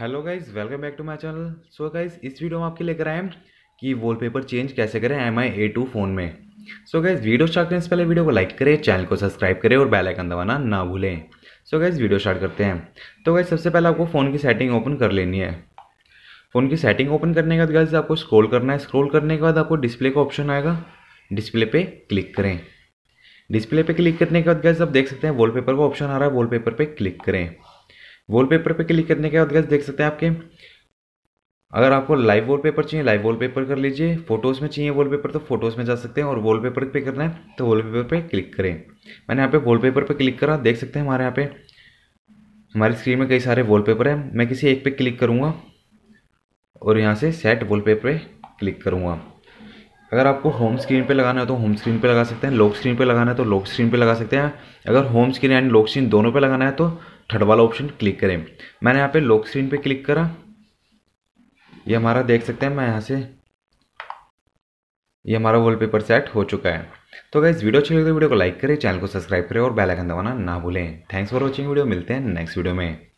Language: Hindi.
hello guys welcome back to my channel so guys इस वीडियो में आपके लेकर आए हैं कि वॉलपेपर चेंज कैसे करें M I A two phone में so so guys video start करने से पहले वीडियो को लाइक करें चैनल को सब्सक्राइब करें और बेल आइकन दबाना ना भूलें सो गाइज वीडियो स्टार्ट करते हैं तो गाइज सबसे पहले आपको फ़ोन की सेटिंग ओपन कर लेनी है फ़ोन की सेटिंग ओपन करने के बाद गाइज आपको स्क्रोल करना है स्क्रोल करने के बाद आपको डिस्प्ले का ऑप्शन आएगा डिस्प्ले पर क्लिक करें डिस्प्ले पर क्लिक करने के बाद गाइज आप देख सकते हैं पेपर का ऑप्शन आ रहा है पेपर पर क्लिक करें वॉलपेपर पे क्लिक करने के बाद गैस देख सकते हैं आपके अगर आपको लाइव वॉलपेपर चाहिए लाइव वॉलपेपर कर लीजिए फोटोज़ में चाहिए वॉलपेपर तो फोटोज़ में जा सकते हैं और वॉलपेपर पे करना है तो वॉलपेपर पे क्लिक करें मैंने यहाँ पे वॉलपेपर पे क्लिक करा देख सकते हैं हमारे यहाँ पे हमारी स्क्रीन में कई सारे वॉलपेपर हैं मैं किसी एक पे क्लिक करूँगा और यहाँ से सेट पेपर पे क्लिक करूँगा अगर आपको होम स्क्रीन पे लगाना है तो होम स्क्रीन पे लगा सकते हैं लॉक स्क्रीन पे लगाना है तो लॉक स्क्रीन पे लगा सकते हैं अगर home screen and lock screen दोनों पे लगाना है तो थर्ड वाला ऑप्शन क्लिक करें मैंने यहाँ पे लॉक स्क्रीन पे क्लिक करा ये हमारा देख सकते हैं मैं यहाँ से ये हमारा वॉलपेपर सेट हो चुका है तो गाइज वीडियो अच्छी लगे तो वीडियो को लाइक करें चैनल को सब्सक्राइब करें और बेल आइकन दबाना ना भूलें थैंक्स फॉर वॉचिंग वीडियो मिलते हैं नेक्स्ट वीडियो में